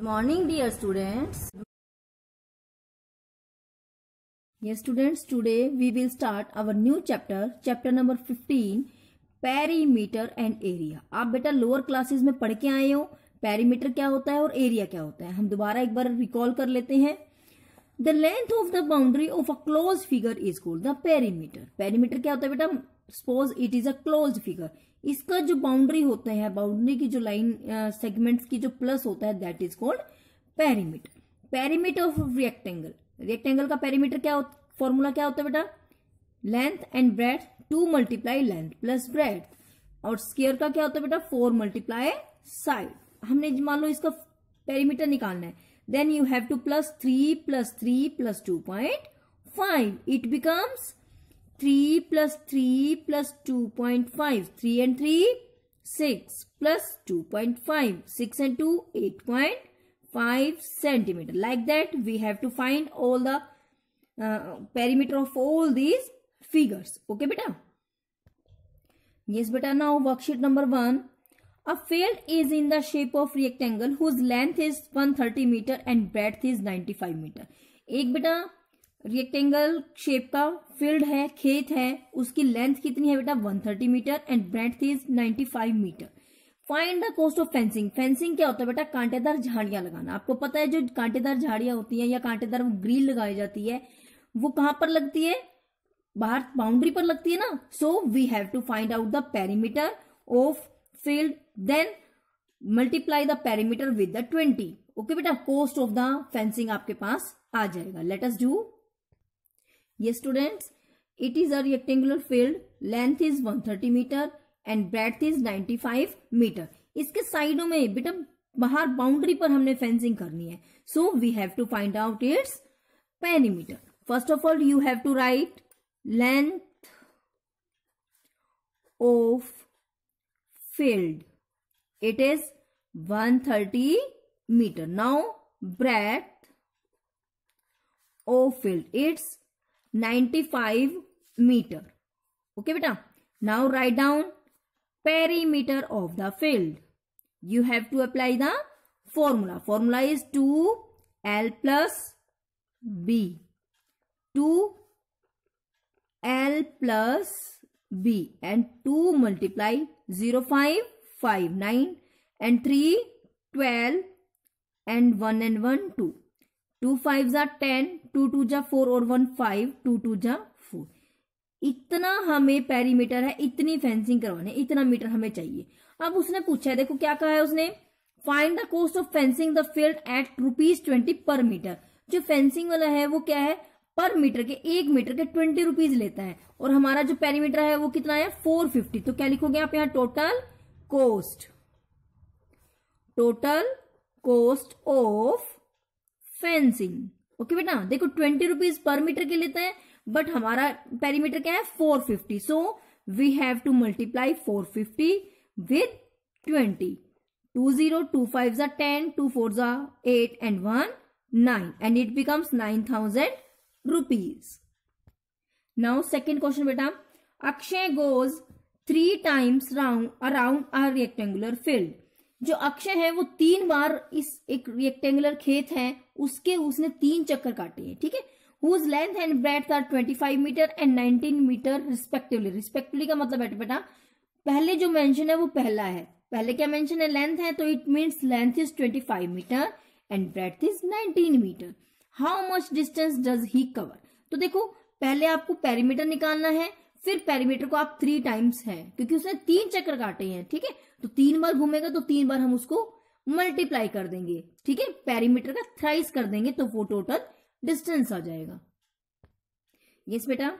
Morning dear students ये students today we will start our new chapter chapter number 15 perimeter and area आप बेटा lower classes में पढ़ के आए हो पेरीमीटर क्या होता है और एरिया क्या होता है हम दोबारा एक बार रिकॉल कर लेते हैं the length of the boundary of a close figure is called the perimeter perimeter क्या होता है बेटा suppose it is a close figure इसका जो बाउंड्री होता है बाउंड्री की जो लाइन सेगमेंट्स की जो प्लस होता है that is called perimeter perimeter of rectangle rectangle का पेरीमीटर क्या फॉर्मूला क्या होता है बेटा length and breadth two multiply length plus breadth और स्केयर का क्या होता है बेटा फोर मल्टीप्लाई साइड हमने मान लो इसका पेरीमीटर निकालना है then you have two plus three plus three plus two point five it becomes 3 plus 3 plus 2.5. 3 and 3, 6 plus 2.5. 6 and 2, 8.5 centimeter. Like that, we have to find all the uh, perimeter of all these figures. Okay, beta? Yes, beta. Now, worksheet number 1. A field is in the shape of rectangle whose length is 130 meter and breadth is 95 meter. एक बेटा rectangle shape का field है खेत है उसकी length कितनी है बेटा 130 metre and breadth is 95 metre find the cost of fencing fencing क्या होता है बेटा कांटेदार झाड़ियां लगाना आपको पता है जो कांटेदार झाड़ियां होती हैं या कांटेदार ग्रिल लगाई जाती है वो कहां पर लगती है बाहर बाउंड्री पर लगती है ना so we have to find out the perimeter of field then multiply the perimeter with the twenty okay बेटा कॉस्ट ऑफ द फेंसिंग आपके पास आ जाएगा लेट अस डू ये students it is a rectangular field length is 130 metre and breadth is 95 metre इसके साइडों में बेटा बाहर बाउंड्री पर हमने फेंसिंग करनी है so we have to find out its perimeter first of all you have to write length of field it is 130 now breadth of field it's 95 95 meter okay beta now write down perimeter of the field you have to apply the formula formula is 2l plus b 2l plus b and 2 multiply 0 5 5 9 and 3 12 and 1 and 1 2 two five जा ten two two जा four और one five two two जा four इतना हमें perimeter है इतनी fencing करवाने इतना मीटर हमें चाहिए अब उसने पूछा है देखो क्या कहा है उसने find the cost of fencing the field at rupees twenty per metre जो फेंसिंग वाला है वो क्या है पर मीटर के एक मीटर के ट्वेंटी रुपीज लेता है और हमारा जो पेरीमीटर है वो कितना है फोर फिफ्टी तो क्या लिखोगे आप यहाँ total cost total cost of fencing okay बेटा देखो ट्वेंटी रुपीज पर मीटर के लेते हैं बट हमारा पेरीमीटर क्या है four fifty so we have to multiply four fifty with twenty two zero two five जा टेन टू फोर जा eight and one nine and it becomes nine thousand rupees now second question बेटा Akshay goes three times round around a rectangular field जो अक्षय है वो तीन बार इस एक rectangular खेत है उसके उसने तीन चक्कर काटे हैं ठीक है whose length and breadth are 25 metre and 19 metre respectively respectively का मतलब बैठे बेटा पहले जो मेंशन है वो पहला है पहले क्या मेंशन है लेंथ है तो it means length is 25 metre and breadth is 19 metre how much distance does he cover तो देखो पहले आपको पेरीमीटर निकालना है फिर पेरीमीटर को आप थ्री टाइम्स है क्योंकि उसने तीन चक्कर काटे हैं ठीक है तो तीन बार घूमेगा तो तीन बार हम उसको मल्टीप्लाई कर देंगे ठीक है पेरीमीटर का थ्राइस कर देंगे तो वो टोटल डिस्टेंस आ जाएगा यस yes, बेटा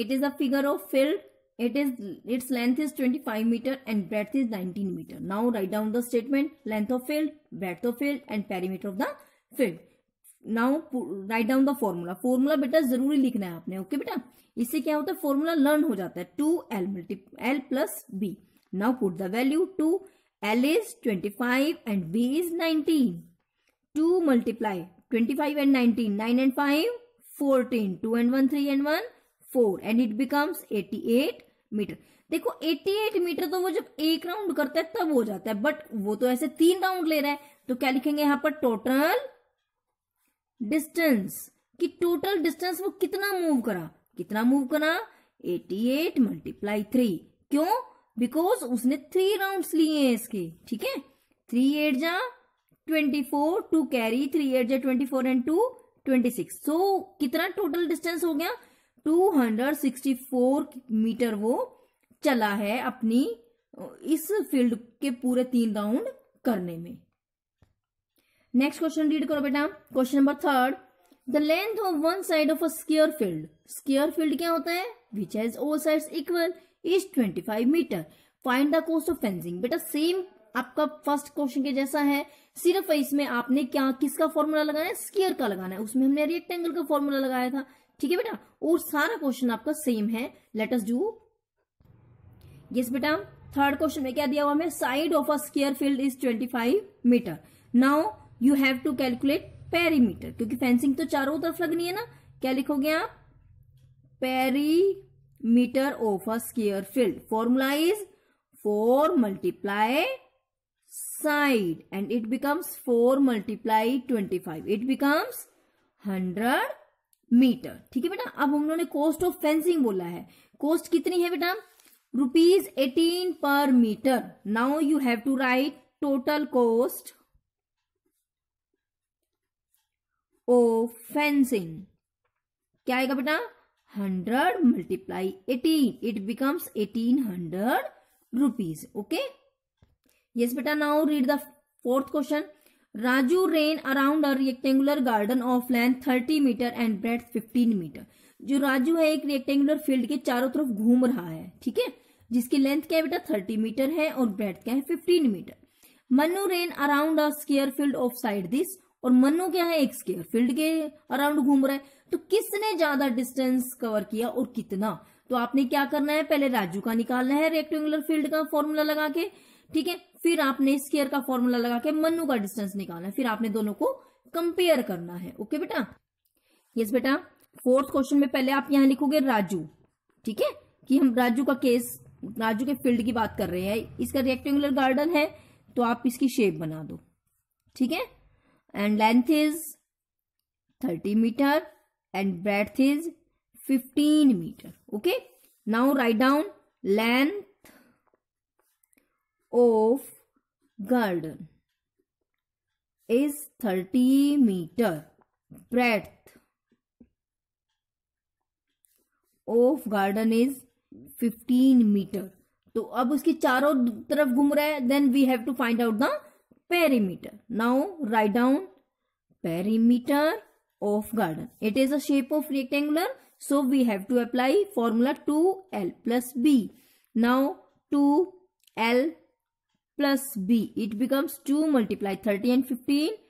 it is a figure of field it is its length is 25 metre and breadth is 19 metre now write down the statement length of field breadth of field and perimeter of the field now write down the formula formula बेटा जरूरी लिखना है आपने okay okay, बेटा इससे क्या होता है फॉर्मूला लर्न हो जाता है two L multi L plus B now put the value to L is 25 and V is 19. 2 multiply 25 and 19, 9 and 5, 14. 2 and 1, 3 and 1, 4. And it becomes 88 metre देखो 88 मीटर तो वो जब एक राउंड करता है तब हो जाता है बट वो तो ऐसे तीन राउंड ले रहा है तो क्या लिखेंगे यहां पर टोटल डिस्टेंस कि टोटल डिस्टेंस वो कितना मूव करा कितना मूव करा 88 एट मल्टीप्लाई थ्री क्यों बिकॉज उसने थ्री राउंड लिए हैं इसके ठीक है थ्री एट जा twenty four two carry three eight जा twenty four and two twenty six so कितना टोटल डिस्टेंस हो गया two hundred sixty four metre वो चला है अपनी इस फील्ड के पूरे तीन राउंड करने में नेक्स्ट क्वेश्चन रीड करो बेटा question number third the length of one side of a square field square field क्या होता है which has all sides equal is twenty five metre find the cost of fencing बेटा same आपका first question के जैसा है सिर्फ इसमें आपने क्या किसका फॉर्मूला लगाना है स्केयर का लगाना है उसमें हमने रेक्टेंगल का फॉर्मूला लगाया था ठीक है बेटा और सारा क्वेश्चन आपका सेम है लेट अस डू यस बेटा थर्ड क्वेश्चन में क्या दिया हुआ हमें side of a square field is twenty five metre now you have to calculate perimeter क्योंकि फेंसिंग तो चारों तरफ लगनी है ना क्या लिखोगे आप peri of a a field formula is four multiply side and it becomes four multiply twenty five it becomes hundred metre ठीक है बेटा अब हम लोगों ने कॉस्ट ऑफ फेंसिंग बोला है कॉस्ट कितनी है बेटा rupees eighteen per metre now you have to write total cost of fencing क्या आएगा बेटा hundred multiply eighteen it becomes eighteen hundred rupees okay ये बेटा now read the fourth question Raju ran around a rectangular garden of length thirty metre and breadth fifteen metre जो राजू है एक rectangular field के चारों तरफ घूम रहा है ठीक है जिसकी लेंथ क्या है बेटा थर्टी मीटर है और ब्रेथ क्या है fifteen metre Manu ran around a square field of side this और मनु क्या है एक स्केयर फील्ड के अराउंड घूम रहा है तो किसने ज्यादा डिस्टेंस कवर किया और कितना तो आपने क्या करना है पहले राजू का निकालना है रेक्टेंगुलर फील्ड का फॉर्मूला लगा के ठीक है फिर आपने स्केयर का फॉर्मूला लगा के मनु का डिस्टेंस निकालना है फिर आपने दोनों को कंपेयर करना है ओके बेटा यस बेटा फोर्थ क्वेश्चन में पहले आप यहां लिखोगे राजू ठीक है कि हम राजू का केस राजू के फील्ड की बात कर रहे हैं इसका रेक्टेंगुलर गार्डन है तो आप इसकी शेप बना दो ठीक है and length is 30 meter and breadth is 15 meter okay now write down length of garden is 30 meter breadth of garden is 15 meter तो अब उसकी चारों तरफ घूम रहा है then we have to find out the perimeter now write down perimeter of garden it is a shape of rectangular so we have to apply formula 2l plus b now 2l plus b it becomes 2 multiplied 30 and 15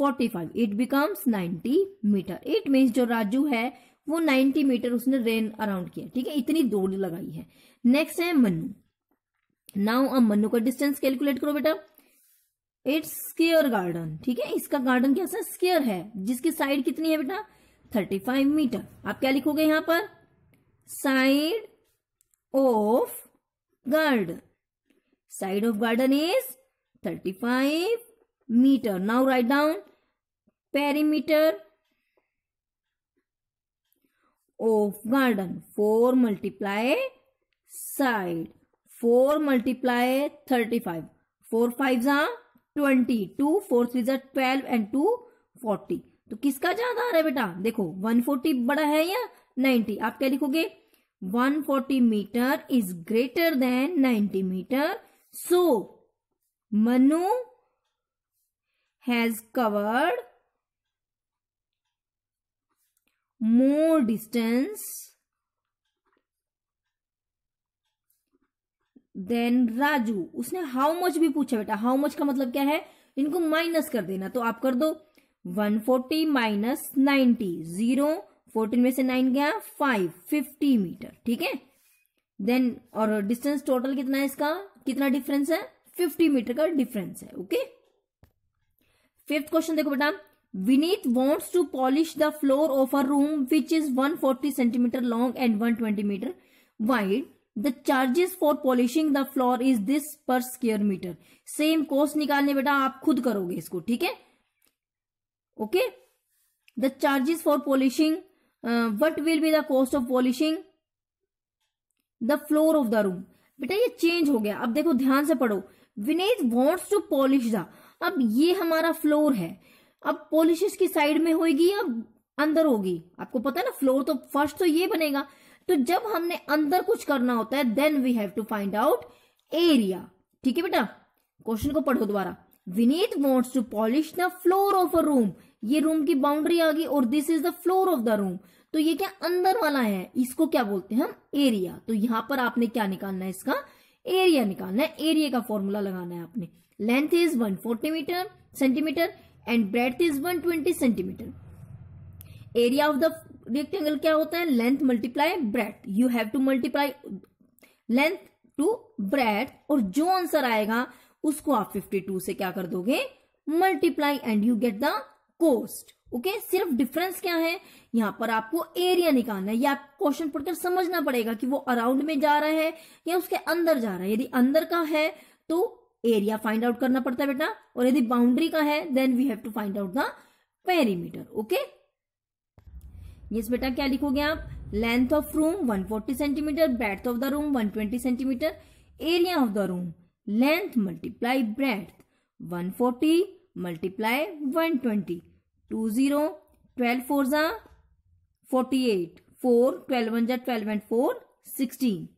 45 it becomes 90 metre it means जो राजू है वो 90 metre उसने rain around किया ठीक है इतनी दौड़ लगाई है नेक्स्ट है मनु नाउ अब मनु का डिस्टेंस कैलकुलेट करो बेटा इट्स स्केयर गार्डन ठीक है इसका गार्डन क्या सा स्केयर है जिसकी साइड कितनी है बेटा थर्टी फाइव मीटर आप क्या लिखोगे यहां पर side of garden side of garden is thirty five metre now write down perimeter of garden four multiply side four multiply thirty five four five जा ट्वेंटी टू फोर थ्री जर twelve and two forty तो किसका ज्यादा आ रहा है बेटा देखो one forty बड़ा है या नाइन्टी आप क्या लिखोगे one forty metre is greater than ninety metre so Manu has covered more distance than Raju उसने हाउ मच भी पूछा बेटा हाउ मच का मतलब क्या है इनको माइनस कर देना तो आप कर दो 140 forty minus ninety zero fourteen में से नाइन गया फाइव फिफ्टी मीटर ठीक है देन और डिस्टेंस टोटल कितना है इसका कितना डिफरेंस है फिफ्टी मीटर का डिफरेंस है ओके फिफ्थ क्वेश्चन देखो बेटा Vineet wants to polish the floor of a room which is 140 centimetre long and 120 metre wide the charges for polishing the floor is this per square metre same cost निकालने बेटा आप खुद करोगे इसको ठीक है okay the charges for polishing what will be the cost of polishing the floor of the room बेटा ये चेंज हो गया अब देखो ध्यान से पढ़ो Vinesh wants to polish the अब ये हमारा फ्लोर है अब पॉलिश की साइड में होगी या अंदर होगी आपको पता है ना फ्लोर तो फर्स्ट तो ये बनेगा तो जब हमने अंदर कुछ करना होता है then we have to find out area ठीक है बेटा क्वेश्चन को पढ़ो दोबारा Vineet wants to polish the floor of a room ये रूम की बाउंड्री आ गई और this is the floor of the room तो ये क्या अंदर वाला है इसको क्या बोलते हैं हम एरिया तो यहां पर आपने क्या निकालना है इसका एरिया निकालना है एरिया का फॉर्मूला लगाना है आपने length is 140 metre centimetre and breadth is 120 centimetre area of the rectangle क्या होता है length multiply breadth you have to multiply length to breadth और जो आंसर आएगा उसको आप 52 से क्या कर दोगे multiply and you get the cost okay सिर्फ डिफरेंस क्या है यहां पर आपको एरिया निकालना है या क्वेश्चन पढ़कर समझना पड़ेगा कि वो अराउंड में जा रहा है या उसके अंदर जा रहा है यदि अंदर का है तो एरिया फाइंड आउट करना पड़ता है बेटा और यदि बाउंड्री का है then we have to find out the perimeter okay yes बेटा क्या लिखोगे आप length of room 140 centimetre breadth of the room 120 centimetre area of the room length multiply breadth 140 multiply twenty two zero twelve four जा forty eight four twelve one जा twelve and four sixteen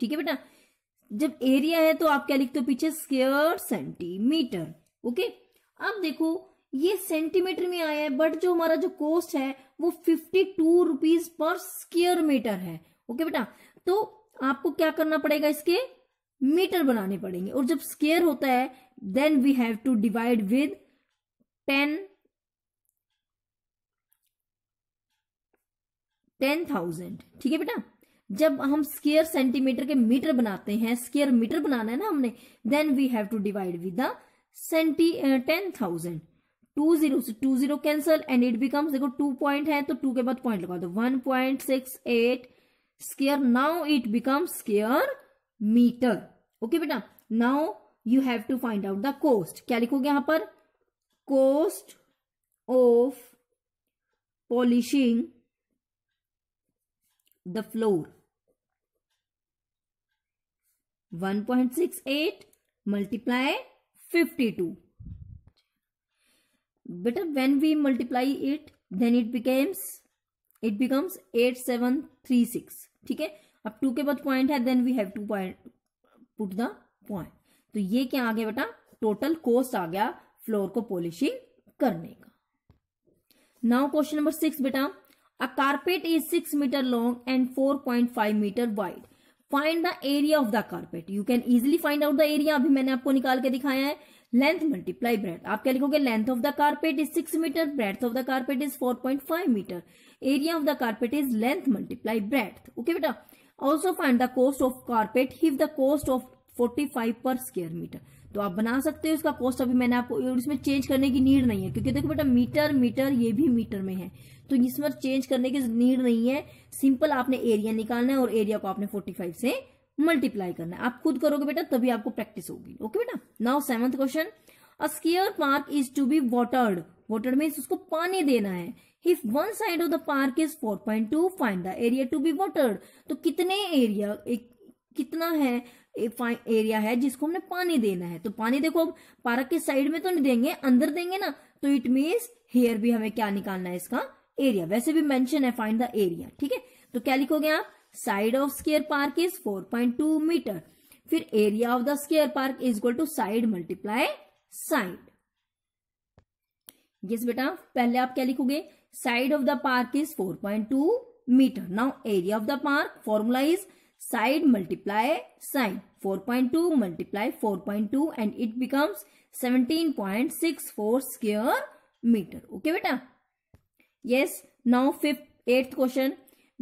ठीक है बेटा जब area है तो आप क्या लिखते हो पीछे स्केयर सेंटीमीटर ओके अब देखो ये सेंटीमीटर में आया है बट जो हमारा जो कॉस्ट है वो fifty two rupees per square metre है ओके बेटा तो आपको क्या करना पड़ेगा इसके मीटर बनाने पड़ेंगे और जब स्केयर होता है then we have to divide with ten ten thousand ठीक है बेटा जब हम स्केयर सेंटीमीटर के मीटर बनाते हैं स्केयर मीटर बनाना है ना हमने then we have to divide with the centi ten thousand two zero से two zero cancel and it becomes देखो टू पॉइंट है तो टू के बाद पॉइंट लगा दो one point six eight square now it become square metre okay बेटा now you have to find out the cost क्या लिखोगे यहां पर cost of polishing the floor one point six eight multiply fifty to बेटा when we multiply it then it becomes it becomes eight seven three six ठीक है अब two के बाद पॉइंट है then we have to point put the point तो ये क्या आ गया बेटा टोटल कॉस्ट आ गया फ्लोर को पॉलिशिंग करने का नाउ क्वेश्चन नंबर सिक्स बेटा a carpet is six metre long and four point five metre wide find the area of the carpet you can easily find out the area अभी मैंने आपको निकाल के दिखाया है लेंथ मल्टीप्लाई ब्रेड आप क्या लिखोगे length of the carpet is six metre breadth of the carpet is four point five metre area of the carpet is length multiply breadth okay बेटा also find the cost of carpet if the cost of forty five per square metre तो आप बना सकते हो इसका cost अभी मैंने आपको इसमें चेंज करने की नीड नहीं है क्योंकि देखो बेटा मीटर मीटर ये भी मीटर में है तो इसमें चेंज करने की नीड नहीं है सिंपल आपने एरिया निकालना है और एरिया को आपने फोर्टी फाइव से मल्टीप्लाई करना है आप खुद करोगे बेटा तभी आपको प्रैक्टिस होगी ओके बेटा now seventh question a square park is to be watered watered mean उसको पानी देना है if one side of the park is 4.2 find the area to be watered तो कितने एरिया एक कितना है एरिया है जिसको हमने पानी देना है तो पानी देखो अब पार्क के साइड में तो नहीं देंगे अंदर देंगे ना तो इट मीन्स हेयर भी हमें क्या निकालना है इसका एरिया वैसे भी मेंशन है फाइंड द एरिया ठीक है तो क्या लिखोगे आप side of square park is 4.2 metre फिर area of the square park is equal to side multiply side yes बेटा पहले आप क्या लिखोगे side of the park is 4.2 metre now area of the park formula is side multiply side 4.2 multiply 4.2 and it becomes 17.64 square metre okay बेटा yes now fifth eighth question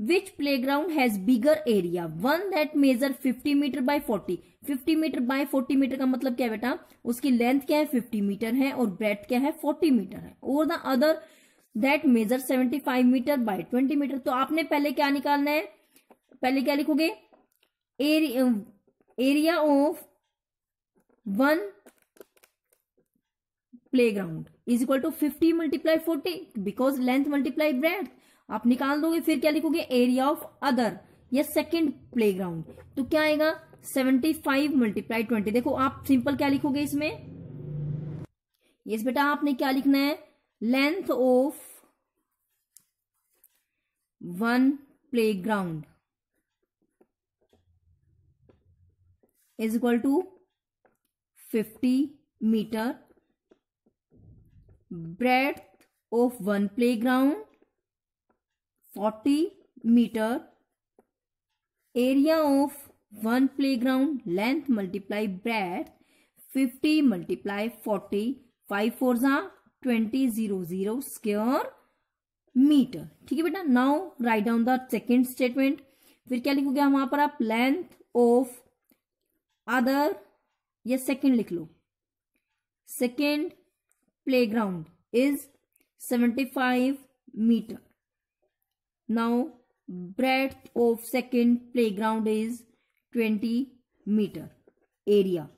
which playground has bigger area one that measure 50 metre by 40 50 metre by 40 metre का मतलब क्या बेटा उसकी length क्या है 50 metre है और ब्रेथ क्या है 40 मीटर है और the other that measure 75 metre by twenty metre तो आपने पहले क्या निकालना है पहले क्या लिखोगे area of one playground is equal to fifty multiply forty because length multiply breadth आप निकाल दोगे फिर क्या लिखोगे एरिया ऑफ अदर या सेकेंड प्ले ग्राउंड तो क्या आएगा सेवेंटी फाइव मल्टीप्लाई ट्वेंटी देखो आप सिंपल क्या लिखोगे इसमें यस बेटा आपने क्या लिखना है length of one playground is equal to fifty metre breadth of one playground meter area of one playground length multiply breadth 50 multiply 40 5 fours are 20 0 0 square metre ठीक है बेटा now write down the second statement फिर क्या लिखोगे वहां पर आप length of other या सेकेंड लिख लो second playground is 75 metre Now breadth of second playground is 20 meter area.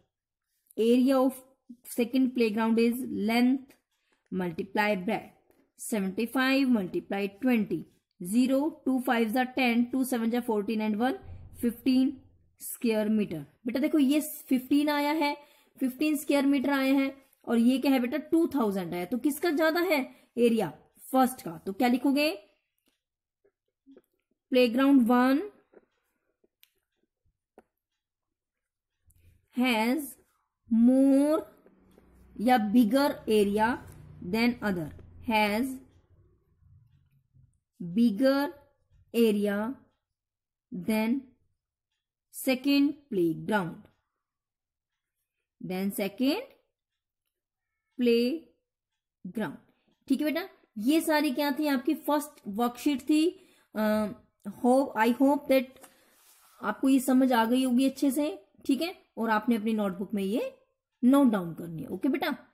Area of second playground is length multiply breadth. 75 multiply 20. 0, 2 5s are 10, 2 7s are 14 and 1 15 square metre बेटा देखो ये 15 आया है 15 square metre आए हैं और ये क्या है बेटा 2000 आया तो किसका ज्यादा है एरिया फर्स्ट का तो क्या लिखोगे playground 1 has more या bigger area than other has bigger area than second playground than second playground ठीक है बेटा ये सारी क्या थी आपकी फर्स्ट वर्कशीट थी uh, hope I hope that आपको ये समझ आ गई होगी अच्छे से ठीक है और आपने अपनी नोटबुक में ये नोट डाउन करनी है ओके बेटा